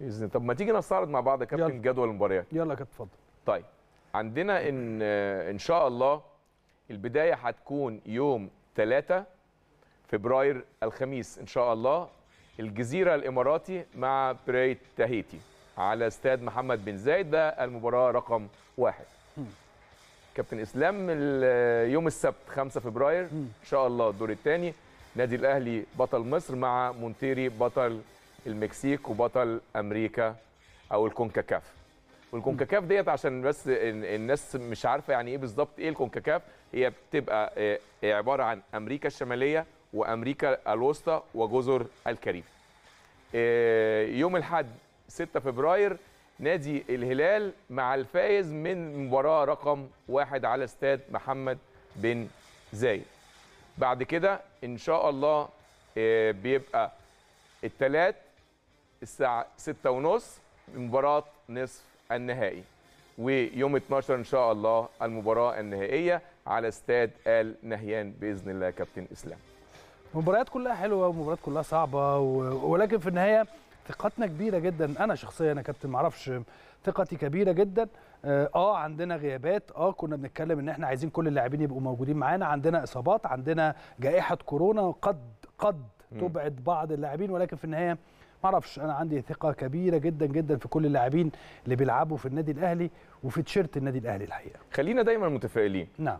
باذن طب ما تيجي نستعرض مع بعض يا كابتن جدول المباريات يلا يا كابتن اتفضل طيب عندنا ان آه، ان شاء الله البدايه هتكون يوم 3 فبراير الخميس ان شاء الله الجزيره الاماراتي مع برايت تاهيتي على استاد محمد بن زايد ده المباراه رقم واحد كابتن اسلام آه، يوم السبت 5 فبراير ان شاء الله الدور الثاني نادي الاهلي بطل مصر مع مونتيري بطل المكسيك وبطل امريكا او الكونكاكاف والكونكاكاف ديت عشان بس الناس مش عارفه يعني ايه بالظبط ايه الكونكاكاف هي بتبقى آه، آه، عباره عن امريكا الشماليه وامريكا الوسطى وجزر الكاريبي آه، يوم الاحد 6 فبراير نادي الهلال مع الفائز من مباراه رقم واحد على استاد محمد بن زايد بعد كده ان شاء الله بيبقى الثلاث الساعه ستة ونص مباراه نصف النهائي ويوم 12 ان شاء الله المباراه النهائيه على استاد ال نهيان باذن الله كابتن اسلام مباريات كلها حلوه ومباريات كلها صعبه و... ولكن في النهايه ثقتنا كبيره جدا انا شخصيا انا كابتن معرفش ثقتي كبيره جدا آه،, اه عندنا غيابات اه كنا بنتكلم ان احنا عايزين كل اللاعبين يبقوا موجودين معانا عندنا اصابات عندنا جائحه كورونا قد قد تبعد بعض اللاعبين ولكن في النهايه ما اعرفش انا عندي ثقه كبيره جدا جدا في كل اللاعبين اللي بيلعبوا في النادي الاهلي وفي تيشيرت النادي الاهلي الحقيقه خلينا دايما متفائلين نعم